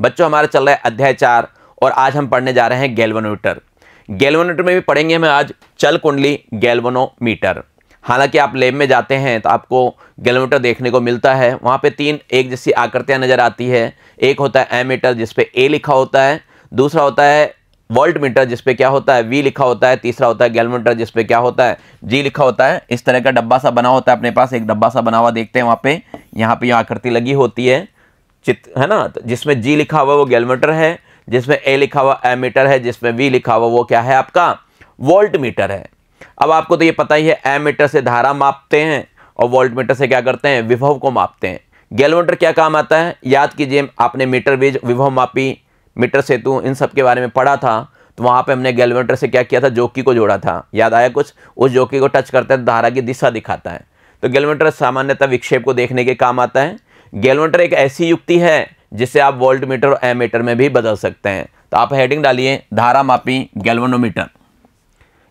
बच्चों हमारा चल रहा है अध्याय चार और आज हम पढ़ने जा रहे हैं गैल्वनोमीटर गैल्वनोमीटर में भी पढ़ेंगे हम आज चल कुंडली गैल्वनोमीटर हालांकि आप लेब में जाते हैं तो आपको गैल्वनोमीटर देखने को मिलता है वहाँ पे तीन एक जैसी आकृतियाँ नज़र आती है एक होता है एमीटर जिसपे ए लिखा होता है दूसरा होता है वोल्ट मीटर जिसपे क्या होता है वी लिखा होता है तीसरा होता है गैल्वोमीटर जिसपे क्या होता है जी लिखा होता है इस तरह का डब्बा सा बना होता है अपने पास एक डब्बा सा बना हुआ देखते हैं वहाँ पे यहाँ पे यहाँ आकृति लगी होती है चित है ना तो जिसमें जी लिखा हुआ वो गैलमीटर है जिसमें ए लिखा हुआ एमीटर है जिसमें वी लिखा हुआ वो क्या है आपका वोल्ट मीटर है अब आपको तो ये पता ही है एमीटर से धारा मापते हैं और वोल्ट मीटर से क्या करते हैं विभव को मापते हैं गैलोमीटर क्या काम आता है याद कीजिए आपने मीटर बीज विभव मापी मीटर सेतु इन सब के बारे में पढ़ा था तो वहाँ पे हमने गैलोमीटर से क्या किया था जोकी को जोड़ा था याद आया कुछ उस जोकी को टच करते हैं धारा की दिशा दिखाता है तो गैलोमीटर सामान्यतः विक्षेप को देखने के काम आता है गैलोमीटर एक ऐसी युक्ति है जिसे आप वोल्ट मीटर और एमीटर में भी बदल सकते हैं तो आप हेडिंग डालिए धारा मापी गैल्वानोमीटर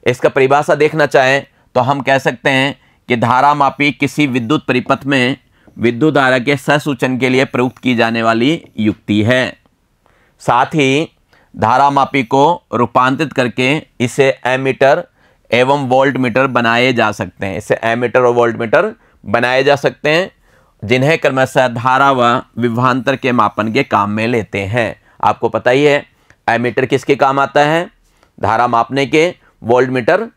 इसका परिभाषा देखना चाहें तो हम कह सकते हैं कि धारा मापी किसी विद्युत परिपथ में विद्युत धारा के ससूचन के लिए प्रयुक्त की जाने वाली युक्ति है साथ ही धारा मापी को रूपांतरित करके इसे एमीटर एवं वोल्ट मीटर बनाए जा सकते हैं इसे एमीटर और वोल्ट मीटर बनाए जा सकते हैं जिन्हें क्रमशः धारा व विभांतर के मापन के काम में लेते हैं आपको पता ही है एमीटर किसके काम आता है धारा मापने के वोल्ट मीटर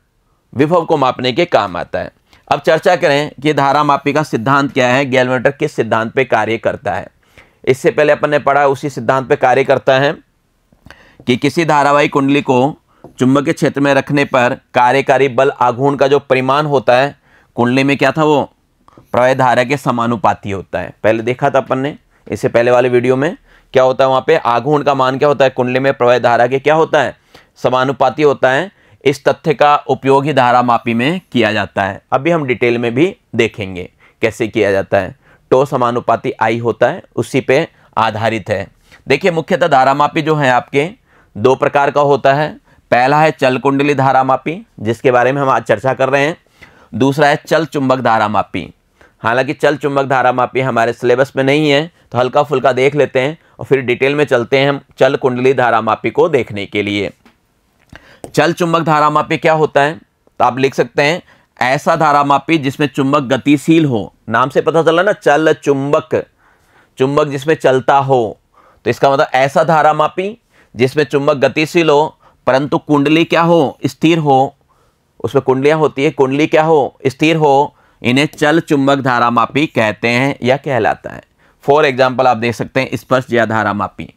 विभव को मापने के काम आता है अब चर्चा करें कि धारा मापी का सिद्धांत क्या है गैलमीटर किस सिद्धांत पे कार्य करता है इससे पहले अपन ने पढ़ा उसी सिद्धांत पे कार्य करता है कि किसी धारावाही कुंडली को चुंबक के क्षेत्र में रखने पर कार्यकारी बल आघूर्ण का जो परिमाण होता है कुंडली में क्या था वो प्रवाह धारा के समानुपाती होता है पहले देखा था अपन ने इससे पहले वाले वीडियो में क्या होता है वहाँ पे आघूर्ण का मान क्या होता है कुंडली में प्रवाह धारा के क्या होता है समानुपाती होता है इस तथ्य का उपयोग ही धारा मापी में किया जाता है अभी हम डिटेल में भी देखेंगे कैसे किया जाता है टो समानुपाती आई होता है उसी पे आधारित है देखिए मुख्यतः धारा मापी जो है आपके दो प्रकार का होता है पहला है चल कुंडली धारा मापी जिसके बारे में हम आज चर्चा कर रहे हैं दूसरा है चल चुंबक धारा मापी हालांकि चल चुंबक धारा मापी हमारे सिलेबस में नहीं है तो हल्का फुल्का देख लेते हैं और फिर डिटेल में चलते हैं हम चल कुंडली धारा मापी को देखने के लिए चल चुंबक धारा मापी क्या होता है तो आप लिख सकते हैं ऐसा धारा मापी जिसमें चुंबक गतिशील हो नाम से पता चला ना चल चुंबक चुंबक जिसमें चलता हो तो इसका मतलब ऐसा धारा मापी जिसमें चुंबक गतिशील हो परंतु कुंडली क्या हो स्थिर हो उसमें कुंडलियाँ होती है कुंडली क्या हो स्थिर हो इन्हें चल चुंबक धारा मापी कहते हैं या कहलाता है फॉर एग्जाम्पल आप देख सकते हैं स्पर्श या धारा मापी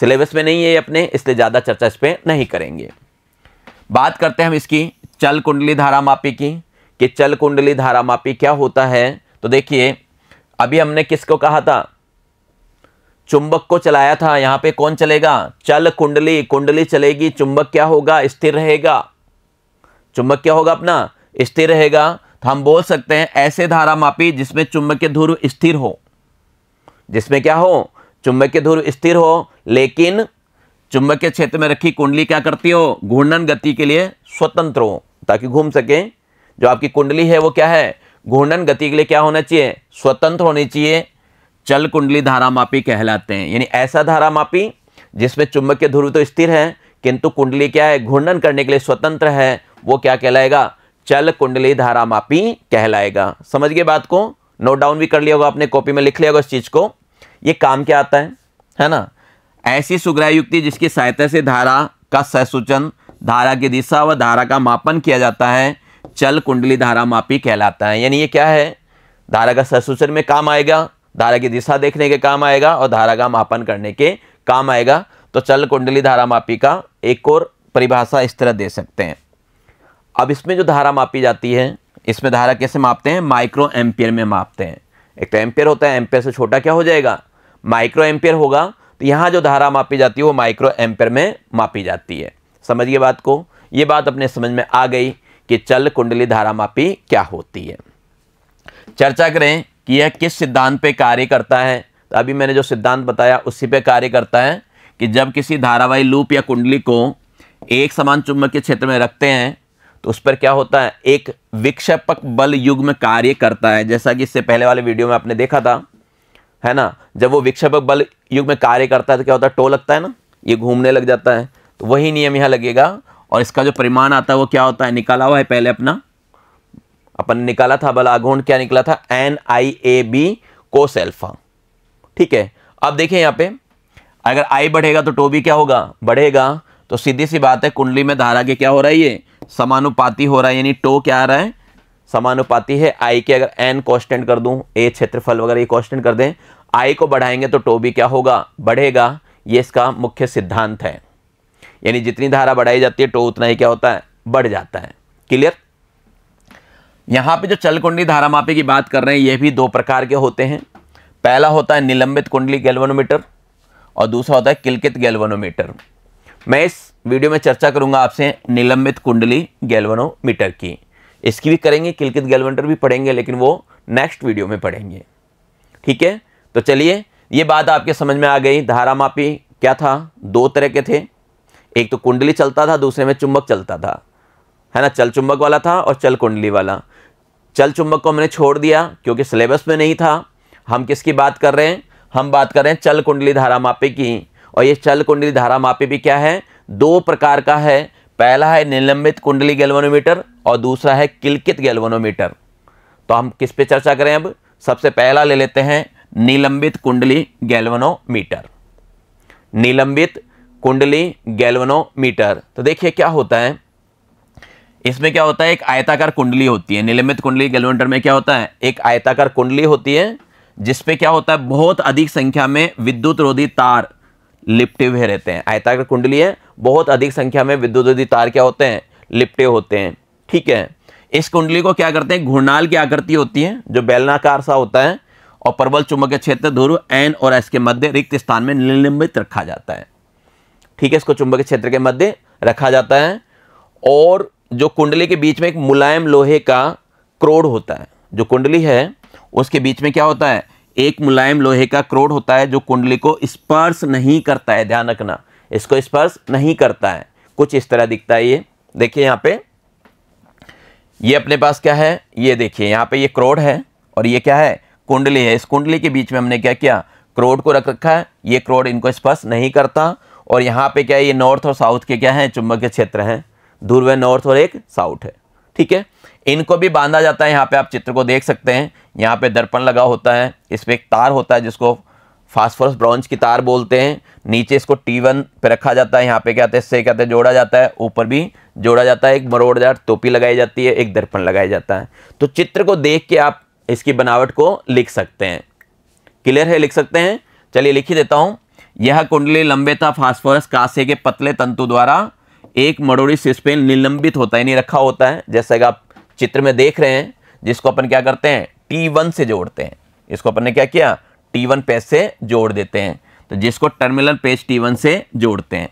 सिलेबस में नहीं है ये अपने इसलिए ज़्यादा चर्चा इस पर नहीं करेंगे बात करते हैं हम इसकी चल कुंडली धारा मापी की कि चल कुंडली धारा मापी क्या होता है तो देखिए अभी हमने किसको कहा था चुंबक को चलाया था यहाँ पे कौन चलेगा चल कुंडली कुंडली चलेगी चुंबक क्या होगा स्थिर रहेगा चुंबक क्या होगा अपना स्थिर रहेगा तो हम बोल सकते हैं ऐसे धारा मापी जिसमें चुंबकीय ध्रुव स्थिर हो जिसमें क्या हो चुंबकीय ध्रुव स्थिर हो लेकिन चुंबकीय क्षेत्र में रखी कुंडली क्या करती हो घूर्णन गति के लिए स्वतंत्र हो ताकि घूम सके जो आपकी कुंडली है वो क्या है घूर्णन गति के लिए क्या होना चाहिए स्वतंत्र होनी चाहिए चल कुंडली धारा मापी कहलाते हैं यानी ऐसा धारा मापी जिसमें चुंबकीय ध्रुव तो स्थिर है किंतु कुंडली क्या है घूर्णन करने के लिए स्वतंत्र है वो क्या कहलाएगा चल कुंडली धारा मापी कहलाएगा समझ गए बात को नोट डाउन भी कर लिया होगा आपने कॉपी में लिख लिया होगा इस चीज़ को ये काम क्या आता है है ना ऐसी सुग्रह युक्ति जिसकी सहायता से धारा का सहसूचन धारा की दिशा व धारा का मापन किया जाता है चल कुंडली धारा मापी कहलाता है यानी ये क्या है धारा का सहसूचन में काम आएगा धारा की दिशा देखने के काम आएगा और धारा का मापन करने के काम आएगा तो चल कुंडली धारा मापी का एक और परिभाषा इस तरह दे सकते हैं अब इसमें जो धारा मापी जाती है इसमें धारा कैसे मापते हैं माइक्रो एम्पियर में मापते हैं एक तो एम्पियर होता है एम्पियर से छोटा क्या हो जाएगा माइक्रो एम्पियर होगा तो यहाँ जो धारा मापी जाती है वो माइक्रो एम्पियर में मापी जाती है समझिए बात को ये बात अपने समझ में आ गई कि चल कुंडली धारा मापी क्या होती है चर्चा करें कि यह किस सिद्धांत पर कार्य करता है तो अभी मैंने जो सिद्धांत बताया उसी पर कार्य करता है कि जब किसी धारावाही लूप या कुंडली को एक समान चुंबकीय क्षेत्र में रखते हैं तो उस पर क्या होता है एक विक्षेपक बल युग में कार्य करता है जैसा कि इससे पहले वाले वीडियो में आपने देखा था है ना जब वो विक्षेपक बल युग में कार्य करता है तो क्या होता है टो लगता है ना ये घूमने लग जाता है तो वही नियम यहाँ लगेगा और इसका जो परिमाण आता है वो क्या होता है निकाला हुआ है पहले अपना अपन निकाला था बल आघूर्ण क्या निकला था N I A B cos alpha ठीक है अब देखिए यहाँ पे अगर आई बढ़ेगा तो टो भी क्या होगा बढ़ेगा तो सीधी सी बात है कुंडली में धारा के क्या हो रहा है ये समानुपाती हो रहा है यानी टो क्या आ रहा है समानुपाती है आई के अगर एन कॉन्स्टेंट कर दूं ए क्षेत्रफल वगैरह ये कॉन्स्टेंट कर दें आई को बढ़ाएंगे तो टो भी क्या होगा बढ़ेगा ये इसका मुख्य सिद्धांत है यानी जितनी धारा बढ़ाई जाती है टो उतना ही क्या होता है बढ़ जाता है क्लियर यहां पे जो चल कुंडली धारा मापे की बात कर रहे हैं ये भी दो प्रकार के होते हैं पहला होता है निलंबित कुंडली गैल्वेनोमीटर और दूसरा होता है किलकित गैल्वेनोमीटर मैं इस वीडियो में चर्चा करूंगा आपसे निलंबित कुंडली गैल्वनोमीटर की इसकी भी करेंगे किलकित गैल्वनोमीटर भी पढ़ेंगे लेकिन वो नेक्स्ट वीडियो में पढ़ेंगे ठीक है तो चलिए ये बात आपके समझ में आ गई धारा मापी क्या था दो तरह के थे एक तो कुंडली चलता था दूसरे में चुंबक चलता था है ना चल चुंबक वाला था और चल कुंडली वाला चल चुंबक को हमने छोड़ दिया क्योंकि सिलेबस में नहीं था हम किसकी बात कर रहे हैं हम बात कर रहे हैं चल कुंडली धारा मापी की और ये चल कुंडली धारा मापी भी क्या है दो प्रकार का है पहला है निलंबित कुंडली गैल्वेनोमीटर और दूसरा है किलकित गैल्वेनोमीटर तो हम किस पे चर्चा करें अब सबसे पहला ले लेते हैं निलंबित कुंडली गैल्वेनोमीटर निलंबित कुंडली गैल्वेनोमीटर तो देखिए क्या होता है इसमें क्या होता है एक आयताकार कुंडली होती है निलंबित कुंडली गैल्वेनोमीटर में क्या होता है एक आयताकार कुंडली होती है जिसपे क्या होता है बहुत अधिक संख्या में विद्युत रोधी तार लिपटे हुए रहते हैं आयताकार कुंडली है बहुत अधिक संख्या में विद्युत तार क्या होते हैं लिपटे होते हैं ठीक है इस कुंडली को क्या करते हैं घूर्णाल की आकृति होती है जो बेलनाकार सा होता है और प्रबल के क्षेत्र ध्रुव एन और एस के मध्य रिक्त स्थान में निलंबित रखा जाता है ठीक है इसको चुंबक क्षेत्र के मध्य रखा जाता है और जो कुंडली के बीच में एक मुलायम लोहे का क्रोड होता है जो कुंडली है उसके बीच में क्या होता है एक मुलायम लोहे का क्रोड होता है जो कुंडली को स्पर्श नहीं करता है ध्यान रखना इसको स्पर्श नहीं करता है कुछ इस तरह दिखता है ये देखिए यहाँ पे ये अपने पास क्या है ये देखिए यहाँ पे ये क्रोड है और ये क्या है कुंडली है इस कुंडली के बीच में हमने क्या किया क्रोड को रख रखा है ये क्रोड इनको स्पर्श नहीं करता और यहाँ पे क्या है ये नॉर्थ और साउथ के क्या हैं चुंबक के क्षेत्र हैं ध्रुव नॉर्थ और एक साउथ है ठीक है इनको भी बांधा जाता है यहाँ पे आप चित्र को देख सकते हैं यहाँ पे दर्पण लगा होता है इस पर एक तार होता है जिसको फास्फोरस ब्रॉन्ज की तार बोलते हैं नीचे इसको टी वन पर रखा जाता है यहाँ पे क्या इससे क्या जोड़ा जाता है ऊपर भी जोड़ा जाता है एक मरोड़दार टोपी लगाई जाती है एक दर्पण लगाया जाता है तो चित्र को देख के आप इसकी बनावट को लिख सकते हैं क्लियर है लिख सकते हैं चलिए लिख ही देता हूँ यह कुंडली लंबे था फास्फोरस कासे के पतले तंतु द्वारा एक मड़ोड़ी सिस्पेन निलंबित होता है नहीं रखा होता है जैसे कि आप चित्र में देख रहे हैं जिसको अपन क्या करते हैं टी वन से जोड़ते हैं इसको अपन ने क्या किया टी वन पेज से जोड़ देते हैं तो जिसको टर्मिनल पेज टी वन से जोड़ते हैं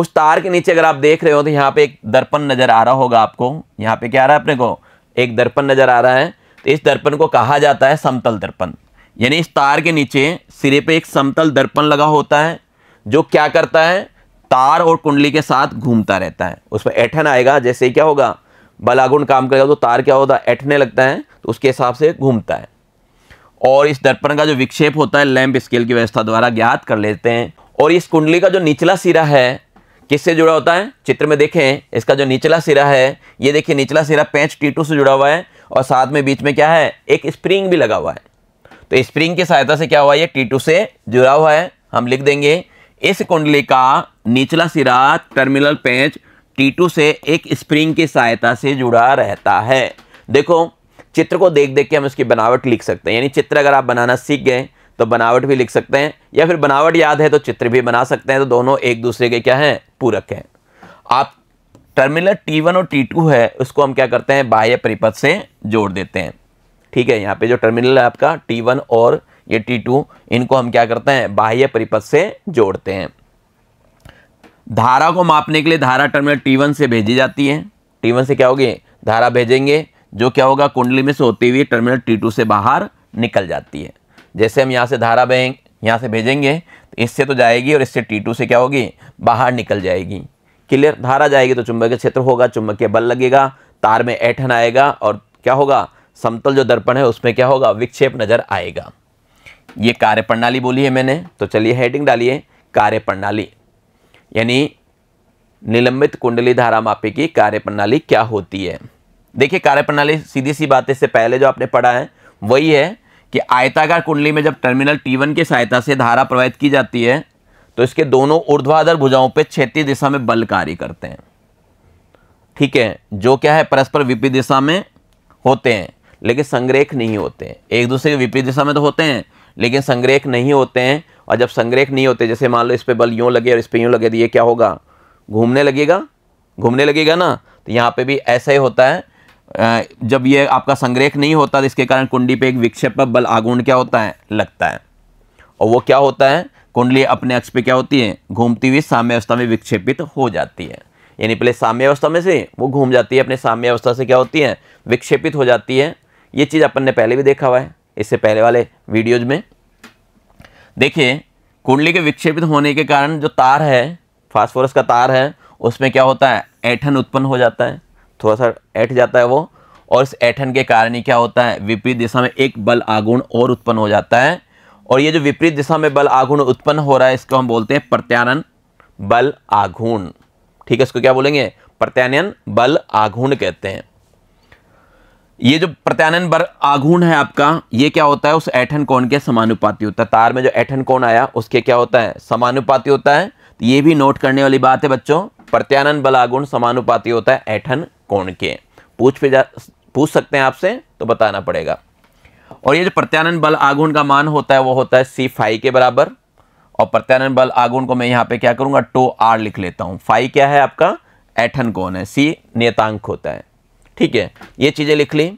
उस तार के नीचे अगर आप देख रहे हो तो यहाँ पे एक दर्पण नज़र आ रहा होगा आपको यहाँ पे क्या आ रहा है अपने को एक दर्पण नज़र आ रहा है तो इस दर्पण को कहा जाता है समतल दर्पण यानी इस तार के नीचे सिरे पे एक समतल दर्पण लगा होता है जो क्या करता है तार और कुंडली के साथ घूमता रहता है उसमें ऐठन आएगा जैसे क्या होगा बलागुण काम करेगा तो तार क्या होता है ऐठने लगता है तो उसके हिसाब से घूमता है और इस दर्पण का जो विक्षेप होता है लैंप स्केल की व्यवस्था द्वारा ज्ञात कर लेते हैं और इस कुंडली का जो निचला सिरा है किससे जुड़ा होता है चित्र में देखें इसका जो निचला सिरा है ये देखिए निचला सिरा पैंच टीटू से जुड़ा हुआ है और साथ में बीच में क्या है एक स्प्रिंग भी लगा हुआ है तो स्प्रिंग की सहायता से क्या हुआ ये टीटू से जुड़ा हुआ है हम लिख देंगे इस कुंडली का निचला सिरा टर्मिनल पेंच टी से एक स्प्रिंग की सहायता से जुड़ा रहता है देखो चित्र को देख देख के हम इसकी बनावट लिख सकते हैं यानी चित्र अगर आप बनाना सीख गए तो बनावट भी लिख सकते हैं या फिर बनावट याद है तो चित्र भी बना सकते हैं तो दोनों एक दूसरे के क्या हैं पूरक हैं आप टर्मिनल T1 और T2 है उसको हम क्या करते हैं बाह्य परिपथ से जोड़ देते हैं ठीक है यहाँ पे जो टर्मिनल है आपका वन और ये टी टू इनको हम क्या करते हैं बाह्य परिपथ से जोड़ते हैं धारा को मापने के लिए धारा टर्मिनल टी वन से भेजी जाती है टी वन से क्या होगी धारा भेजेंगे जो क्या होगा कुंडली में से होती हुई टर्मिनल टी टू से बाहर निकल जाती है जैसे हम यहाँ से धारा बहेंगे यहाँ से भेजेंगे तो इससे तो जाएगी और इससे टी टू से क्या होगी बाहर निकल जाएगी क्लियर धारा जाएगी तो चुंबकीय क्षेत्र होगा चुंबकीय बल लगेगा तार में ऐठन आएगा और क्या होगा समतल जो दर्पण है उसमें क्या होगा विक्षेप नजर आएगा ये कार्य प्रणाली बोली है मैंने तो चलिए हेडिंग डालिए कार्य प्रणाली यानी निलंबित कुंडली धारा मापी की कार्य प्रणाली क्या होती है देखिए कार्य प्रणाली सीधी सी बात इससे पहले जो आपने पढ़ा है वही है कि आयताकार कुंडली में जब टर्मिनल T1 की सहायता से धारा प्रवाहित की जाती है तो इसके दोनों ऊर्ध्वाधर भुजाओं पर क्षेत्रीय दिशा में बल कार्य करते हैं ठीक है जो क्या है परस्पर विपरीत दिशा में होते हैं लेकिन संग्रेख नहीं होते एक दूसरे के विपरीत दिशा में तो होते हैं लेकिन संग्रेख नहीं होते हैं और जब संग्रेख नहीं होते जैसे मान लो इस पर बल यूँ लगे और इस पर यूँ लगे तो ये क्या होगा घूमने लगेगा घूमने लगेगा ना तो यहाँ पे भी ऐसा ही होता है जब ये आपका संग्रेख नहीं होता तो इसके कारण कुंडली पे एक विक्षेप बल आगुण क्या होता है लगता है और वो क्या होता है कुंडली अपने अक्ष पे क्या होती है घूमती हुई साम्य अवस्था में विक्षेपित हो जाती है यानी पहले साम्य अवस्था में से वो घूम जाती है अपने साम्य अवस्था से क्या होती है विक्षेपित हो जाती है ये चीज़ अपन ने पहले भी देखा हुआ है इससे पहले वाले वीडियोज में देखिए कुंडली के विक्षेपित होने के कारण जो तार है फास्फोरस का तार है उसमें क्या होता है ऐठन उत्पन्न हो जाता है थोड़ा सा ऐठ जाता है वो और इस ऐठन के कारण ही क्या होता है विपरीत दिशा में एक बल आगुण और उत्पन्न हो जाता है और ये जो विपरीत दिशा में बल आगुण उत्पन्न हो रहा है इसको हम बोलते हैं प्रत्यानन बल आघूर्ण ठीक है इसको क्या बोलेंगे प्रत्यानयन बल आघूर्ण कहते हैं ये जो प्रत्यानन बर आगुण है आपका ये क्या होता है उस ऐठन कोण के समानुपाती होता है तार में जो ऐठन कोण आया उसके क्या होता है समानुपाती होता है तो ये भी नोट करने वाली बात है बच्चों प्रत्यानन बल आगुण समानुपाती होता है ऐठन कोण के पूछ पे जा पूछ सकते हैं आपसे तो बताना पड़ेगा और ये जो प्रत्यानन बल आगुण का मान होता है वो होता है सी फाइव के बराबर और प्रत्यानन बल आगुण को मैं यहाँ पे क्या करूँगा टो आर लिख लेता हूँ फाइव क्या है आपका ऐठन कोण है सी नेतांक होता है ठीक है ये चीज़ें लिख ली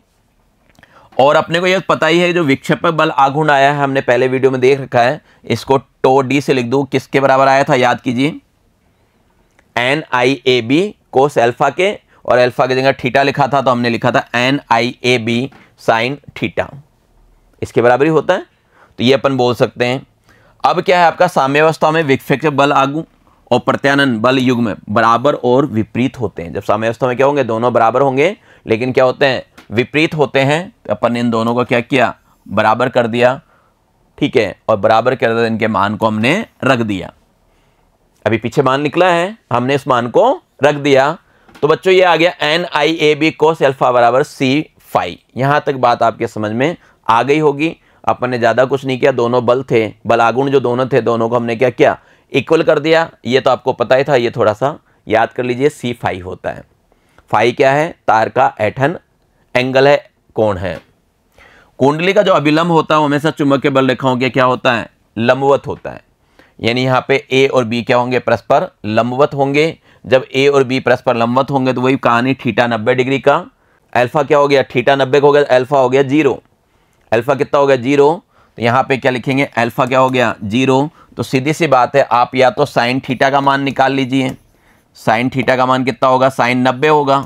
और अपने को यह पता ही है जो विक्षेपक बल आघूर्ण आया है हमने पहले वीडियो में देख रखा है इसको टो डी से लिख दू किसके बराबर आया था याद कीजिए N I A B cos alpha के और एल्फा की जगह ठीटा लिखा था तो हमने लिखा था N I A B sine theta इसके बराबर ही होता है तो ये अपन बोल सकते हैं अब क्या है आपका साम्यवस्था में विक्षेपक बल आगू और प्रत्यानन बल युग में बराबर और विपरीत होते हैं जब साम्यावस्था में क्या होंगे दोनों बराबर होंगे लेकिन क्या होते हैं विपरीत होते हैं तो अपन ने इन दोनों को क्या किया बराबर कर दिया ठीक है और बराबर कर दिया इनके मान को हमने रख दिया अभी पीछे मान निकला है हमने इस मान को रख दिया तो बच्चों ये आ गया N I A B cos alpha बराबर सी फाइव यहां तक बात आपके समझ में आ गई होगी अपन ने ज़्यादा कुछ नहीं किया दोनों बल थे बलागुण जो दोनों थे दोनों को हमने क्या किया इक्वल कर दिया ये तो आपको पता ही था ये थोड़ा सा याद कर लीजिए सी फाई होता है फाई क्या है तार का ऐठन एंगल है कोण है कुंडली का जो अभिलंब होता है हमेशा चुंबक के बल रेखाओं के क्या होता है लंबवत होता है यानी यहाँ पे ए और बी क्या होंगे परस्पर लंबवत होंगे जब ए और बी परस्पर लंबवत होंगे तो वही कहानी ठीटा नब्बे डिग्री का अल्फा क्या हो गया ठीटा नब्बे का हो गया अल्फा हो गया जीरो अल्फा कितना हो गया जीरो तो यहाँ पे क्या लिखेंगे अल्फ़ा क्या हो गया जीरो तो सीधी सी बात है आप या तो साइन थीटा का मान निकाल लीजिए साइन थीटा का मान कितना होगा साइन नब्बे होगा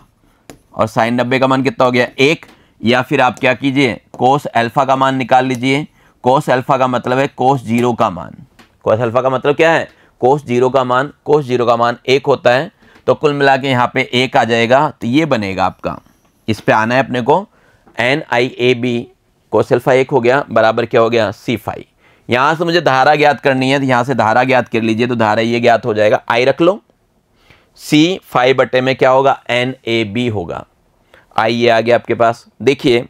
और साइन नब्बे का मान कितना हो गया एक या फिर आप क्या कीजिए कोस एल्फा का मान निकाल लीजिए कोस एल्फा का मतलब है कोस जीरो का मान कोस एल्फा का मतलब क्या है कोस जीरो का मान कोस जीरो का मान एक होता है तो कुल मिला के यहाँ पे एक आ जाएगा तो ये बनेगा आपका इस पर आना है अपने को N I A B cos alpha एक हो गया बराबर क्या हो गया सी फाई यहाँ से मुझे धारा ज्ञात करनी है तो यहाँ से धारा ज्ञात कर लीजिए तो धारा ये ज्ञात हो जाएगा आई रख लो सी फाइव बटे में क्या होगा एन ए बी होगा आई ये आ गया आपके पास देखिए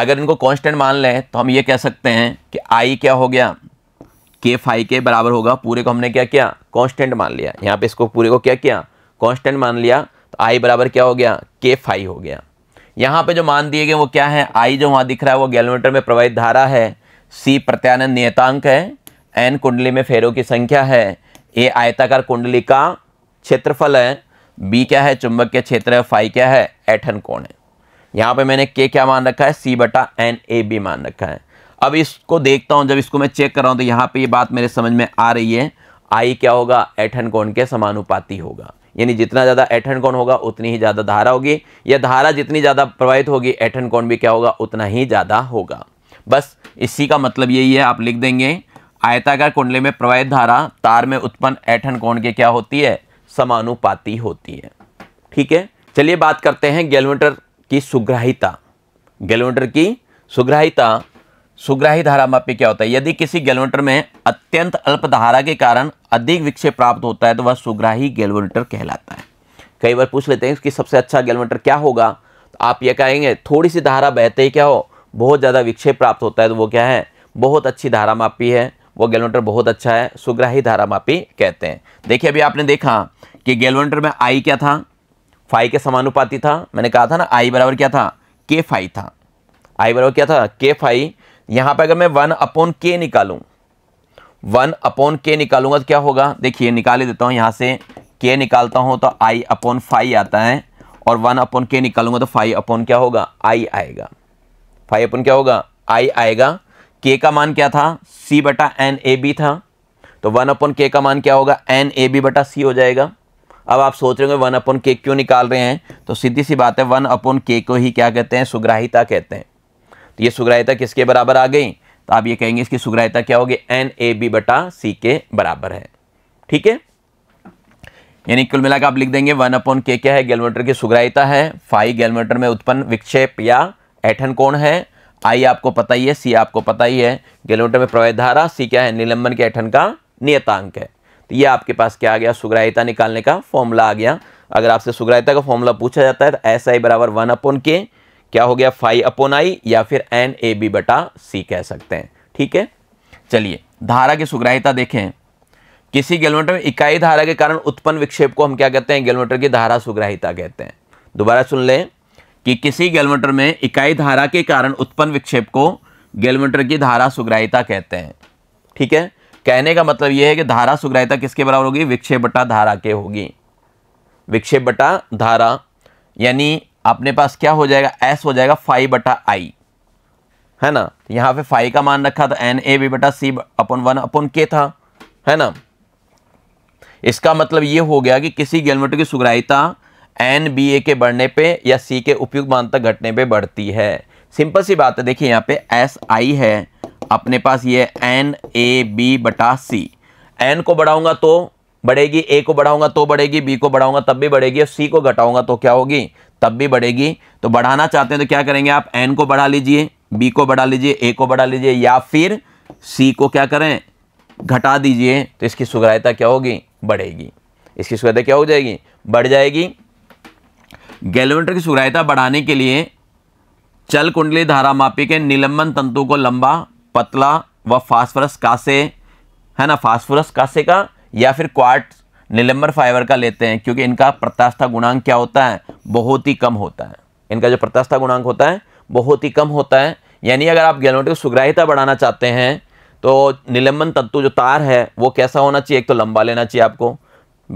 अगर इनको कांस्टेंट मान लें तो हम ये कह सकते हैं कि आई क्या हो गया के फाइव के बराबर होगा पूरे को हमने क्या किया कॉन्स्टेंट मान लिया यहाँ पे इसको पूरे को क्या किया कॉन्स्टेंट मान लिया तो आई बराबर क्या हो गया के फाइव हो गया यहाँ पे जो मान दिए गए वो क्या है आई जो वहाँ दिख रहा है वो गैलोमीटर में प्रवाहित धारा है सी प्रत्यानंद नियतांक है एन कुंडली में फेरों की संख्या है ए आयताकार कुंडली का क्षेत्रफल है बी क्या है चुंबक के क्षेत्र है फाई क्या है एठन कोण है यहाँ पे मैंने के क्या मान रखा है सी बटा एन ए बी मान रखा है अब इसको देखता हूँ जब इसको मैं चेक कर रहा हूँ तो यहाँ पे ये बात मेरे समझ में आ रही है आई क्या होगा एठन कोण के समानुपाती होगा यानी जितना ज़्यादा एठन कोण होगा उतनी ही ज़्यादा धारा होगी या धारा जितनी ज़्यादा प्रवाहित होगी एठन कोण भी क्या होगा उतना ही ज़्यादा होगा बस इसी का मतलब यही है आप लिख देंगे आयताकार कुंडली में प्रवाहित धारा तार में उत्पन्न ऐठन कोण के क्या होती है समानुपाती होती है ठीक है चलिए बात करते हैं गैलोमीटर की सुग्राहिता गैलोमीटर की सुग्राहिता सुग्राही धारा मापी क्या होता है यदि किसी गैल्वेटर में अत्यंत अल्प धारा के कारण अधिक विक्षेप प्राप्त होता है तो वह सुग्राही गैल्वेटर कहलाता है कई बार पूछ लेते हैं कि सबसे अच्छा गैल्वेटर क्या होगा तो आप ये कहेंगे थोड़ी सी धारा बहते ही क्या हो बहुत ज़्यादा विक्षेप प्राप्त होता है तो वो क्या है बहुत अच्छी धारा मापी है वो गैल्वेटर बहुत अच्छा है सुग्राही धारा मापी कहते हैं देखिए अभी आपने देखा कि गैल्वेटर में आई क्या था फाई के समानुपाती था मैंने कहा था ना आई बराबर क्या था के फाई था आई बराबर क्या था के फाई यहां पर अगर मैं वन अपॉन के निकालू वन अपॉन के निकालूंगा तो क्या होगा देखिए निकाल ही देता हूं यहां से के निकालता हूं तो आई अपॉन फाइव आता है और वन अपॉन के निकालूंगा तो फाइव अपॉन क्या होगा आई आएगा फाइव अपॉन क्या होगा आई आएगा के का मान क्या था सी बटा एन ए बी था तो वन अपॉन के का मान क्या होगा एन ए बी बटा सी हो जाएगा अब आप सोच रहे होंगे वन अपॉन के क्यों निकाल रहे हैं तो सीधी सी बात है वन अपॉन के को ही क्या कहते हैं सुग्राहिता कहते हैं तो ये सुग्राहिता किसके बराबर आ गई तो आप ये कहेंगे इसकी सुग्राहिता क्या होगी एन ए बी बटा सी के बराबर है ठीक है यानी कुल मिलाकर आप लिख देंगे वन अपॉन के क्या है गैल्वेटर की सुग्राहिता है फाइव गैल्वेटर में उत्पन्न विक्षेप या ऐठन कोण है आई आपको पता ही है सी आपको पता ही है गैल्वेटर में प्रवाह धारा सी क्या है निलंबन के ऐठन का नियतांक है तो ये आपके पास क्या आ गया सुग्राहिता निकालने का फॉर्मूला आ गया अगर आपसे सुग्राहिता का फॉर्मूला पूछा जाता है तो एस आई बराबर वन अपॉन के क्या हो गया फाइव अपोन आई या फिर एन ए बी बटा सी कह सकते हैं ठीक है चलिए धारा की सुग्राहिता देखें किसी गैलोमीटर में इकाई धारा के कारण उत्पन्न विक्षेप को हम क्या कहते हैं गैलोमीटर की धारा सुग्राहिता कहते हैं दोबारा सुन लें कि किसी गेलोमीटर में इकाई धारा के कारण उत्पन्न विक्षेप को गेलोमीटर की धारा सुग्राहिता कहते हैं ठीक है कहने का मतलब यह है कि धारा सुग्राहिता किसके बराबर होगी विक्षेप बटा धारा के होगी विक्षेप बटा धारा यानी अपने पास क्या हो जाएगा एस हो जाएगा फाइव बटा आई है ना यहाँ पे फाइव का मान रखा था एन ए बी बटा सी अपन वन अपन के था है ना इसका मतलब ये हो गया कि किसी गेलमेटो की सुग्राहिता एन बी ए के बढ़ने पे या सी के उपयुक्त मान तक घटने पे बढ़ती है सिंपल सी बात है देखिए यहाँ पे एस आई है अपने पास ये एन ए बी बटा सी एन को बढ़ाऊंगा तो बढ़ेगी ए को बढ़ाऊंगा तो बढ़ेगी बी को बढ़ाऊंगा तब भी बढ़ेगी और सी को घटाऊंगा तो क्या होगी तब भी बढ़ेगी तो बढ़ाना चाहते हैं तो क्या करेंगे आप एन को बढ़ा लीजिए बी को बढ़ा लीजिए ए को बढ़ा लीजिए या फिर सी को क्या करें घटा दीजिए तो इसकी सुग्रायता क्या होगी बढ़ेगी इसकी सुग्रायता क्या हो जाएगी बढ़ जाएगी गैलोमीटर की सुग्रायता बढ़ाने के लिए चल कुंडली धारा मापी के निलंबन तंतु को लंबा पतला व फास्फोरस कासे है ना फास्फोरस कासे का या फिर क्वार्ट निलंबर फाइबर का लेते हैं क्योंकि इनका प्रत्यास्था गुणांक क्या होता है बहुत ही कम होता है इनका जो प्रत्यास्था गुणांक होता है बहुत ही कम होता है यानी अगर आप गैलोमेट्रिक सुग्राहिता बढ़ाना चाहते हैं तो निलंबन तत्व जो तार है वो कैसा होना चाहिए एक तो लंबा लेना चाहिए आपको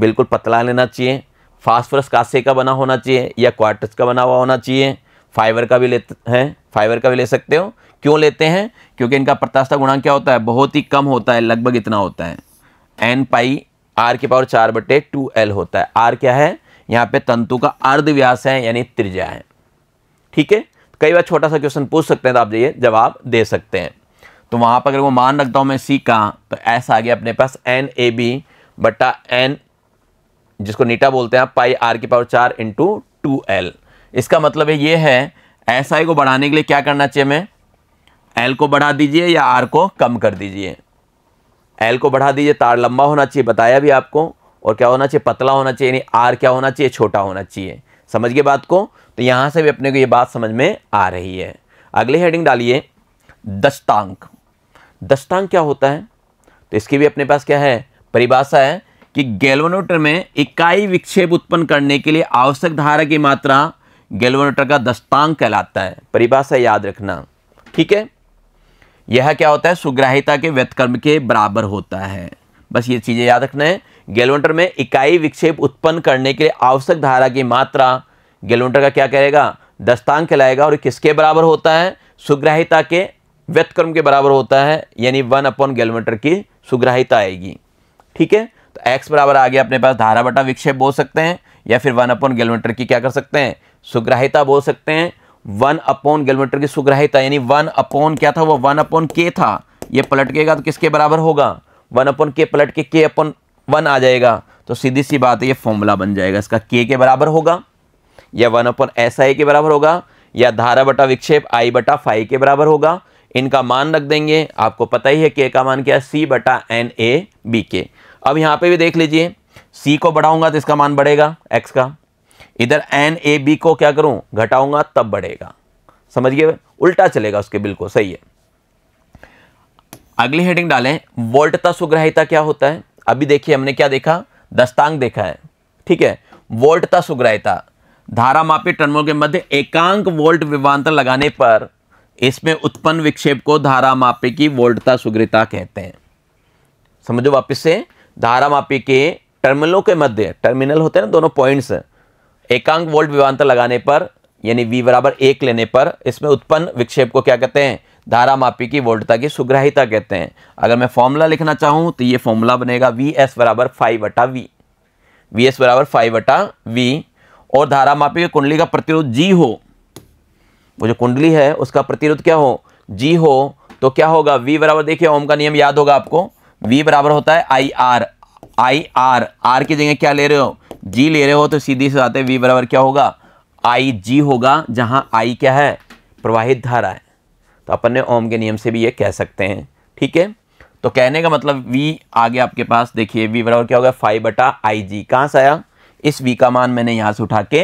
बिल्कुल पतला लेना चाहिए फास्फोरस कासे का बना होना चाहिए या क्वार्टस का बना हुआ होना चाहिए फाइबर का भी लेते हैं फाइबर का भी ले सकते हो क्यों लेते हैं क्योंकि इनका प्रत्यास्था गुणांक क्या होता है बहुत ही कम होता है लगभग इतना होता है एन पाई आर के पावर चार बटे टू एल होता है आर क्या है यहाँ पे तंतु का अर्ध व्यास है यानी त्रिज्या है ठीक है तो कई बार छोटा सा क्वेश्चन पूछ सकते हैं तो आप जाइए जवाब दे सकते हैं तो वहां पर अगर वो मान रखता हूँ मैं सी का तो एस आ गया अपने पास एन ए बी बटा एन जिसको नीटा बोलते हैं आप पाई आर के पावर चार इंटू टू एल इसका मतलब है ये है एस आई को बढ़ाने के लिए क्या करना चाहिए मैं एल को बढ़ा दीजिए या आर को कम कर दीजिए एल को बढ़ा दीजिए तार लंबा होना चाहिए बताया भी आपको और क्या होना चाहिए पतला होना चाहिए यानी आर क्या होना चाहिए छोटा होना चाहिए समझ गए बात को तो यहाँ से भी अपने को ये बात समझ में आ रही है अगले हेडिंग डालिए दस्तांक दस्तांक क्या होता है तो इसकी भी अपने पास क्या है परिभाषा है कि गैल्वेनोमीटर में इकाई विक्षेप उत्पन्न करने के लिए आवश्यक धारा की मात्रा गैल्वेनोमीटर का दस्तांक कहलाता है परिभाषा याद रखना ठीक है यह क्या होता है सुग्राहिता के व्यतकर्म के बराबर होता है बस ये चीज़ें याद रखना है गैलोमीटर में इकाई विक्षेप उत्पन्न करने के लिए आवश्यक धारा की मात्रा गैलोमीटर का क्या करेगा दस्तांग कहलाएगा और किसके बराबर होता है सुग्राहिता के व्यतकर्म के बराबर होता है यानी वन अपॉन गैलोमीटर की सुग्राहिता आएगी ठीक है तो एक्स बराबर आ गया अपने पास धारा बटा विक्षेप बोल सकते हैं या फिर वन अपॉन गैलोमीटर की क्या कर सकते हैं सुग्राहिता बोल सकते हैं वन अपॉन गैलोमीटर की सुग्राहिता यानी वन अपॉन क्या था वो वन अपॉन के था ये पलट केगा तो किसके बराबर होगा वन अपॉन के पलट के के अपॉन वन आ जाएगा तो सीधी सी बात है ये फॉर्मूला बन जाएगा इसका के के बराबर होगा या वन अपॉन एस आई के बराबर होगा या धारा बटा विक्षेप आई बटा फाइव के बराबर होगा इनका मान रख देंगे आपको पता ही है के का मान क्या है सी बटा एन ए बी के अब यहाँ पे भी देख लीजिए सी को बढ़ाऊंगा तो इसका मान बढ़ेगा एक्स का इधर एन ए बी को क्या करूं घटाऊंगा तब बढ़ेगा समझिए उल्टा चलेगा उसके बिल्कुल सही है अगली हेडिंग डालें वोल्टता सुग्राहिता क्या होता है अभी देखिए हमने क्या देखा दस्तांग देखा है ठीक है वोल्टता सुग्राहिता धारा मापी टर्मों के मध्य एकांक वोल्ट विवांतर लगाने पर इसमें उत्पन्न विक्षेप को धारा मापी की वोल्टता सुग्रता कहते हैं समझो वापिस से धारा मापी के टर्मिनलों के मध्य टर्मिनल होते हैं ना दोनों पॉइंट्स एकांक वोल्ट विभवांतर लगाने पर यानी वी बराबर एक लेने पर इसमें उत्पन्न विक्षेप को क्या कहते हैं धारा मापी की वोल्टता की सुग्राहिता कहते हैं अगर मैं फॉर्मूला लिखना चाहूं तो ये फॉर्मूला बनेगा वी एस बराबर फाइव वटा वी वी एस बराबर फाइव वटा वी और धारा मापी की कुंडली का प्रतिरोध जी हो वो जो कुंडली है उसका प्रतिरोध क्या हो जी हो तो क्या होगा वी बराबर देखिए ओम का नियम याद होगा आपको वी बराबर होता है I R I R R की जगह क्या ले रहे हो जी ले रहे हो तो सीधी से आते वी बराबर क्या होगा आई जी होगा जहाँ आई क्या है प्रवाहित धारा है तो अपन ने ओम के नियम से भी ये कह सकते हैं ठीक है तो कहने का मतलब वी आ गया आपके पास देखिए वी बराबर क्या होगा फाइव बटा आई जी कहाँ से आया इस वी का मान मैंने यहाँ से उठा के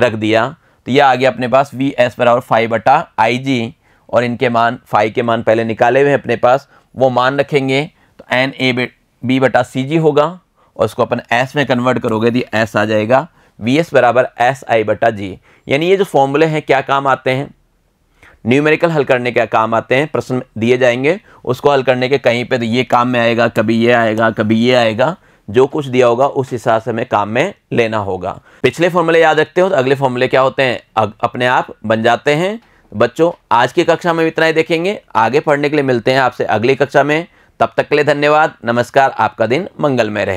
रख दिया तो यह आ गया अपने पास वी एस बराबर फाइव बटा आई जी और इनके मान फाइव के मान पहले निकाले हुए हैं अपने पास वो मान रखेंगे तो एन ए बी बटा सी जी होगा और उसको अपन एस में कन्वर्ट करोगे तो एस आ जाएगा वी एस बराबर एस आई बटा जी यानी ये जो फॉर्मूले हैं क्या काम आते हैं न्यूमेरिकल हल करने के काम आते हैं प्रश्न दिए जाएंगे उसको हल करने के कहीं पे तो ये काम में आएगा कभी ये आएगा कभी ये आएगा जो कुछ दिया होगा उस हिसाब से हमें काम में लेना होगा पिछले फॉर्मूले याद रखते हो तो अगले फॉर्मूले क्या होते हैं अपने आप बन जाते हैं बच्चों आज की कक्षा में इतना ही देखेंगे आगे पढ़ने के लिए मिलते हैं आपसे अगली कक्षा में तब तक के लिए धन्यवाद नमस्कार आपका दिन मंगलमय रहे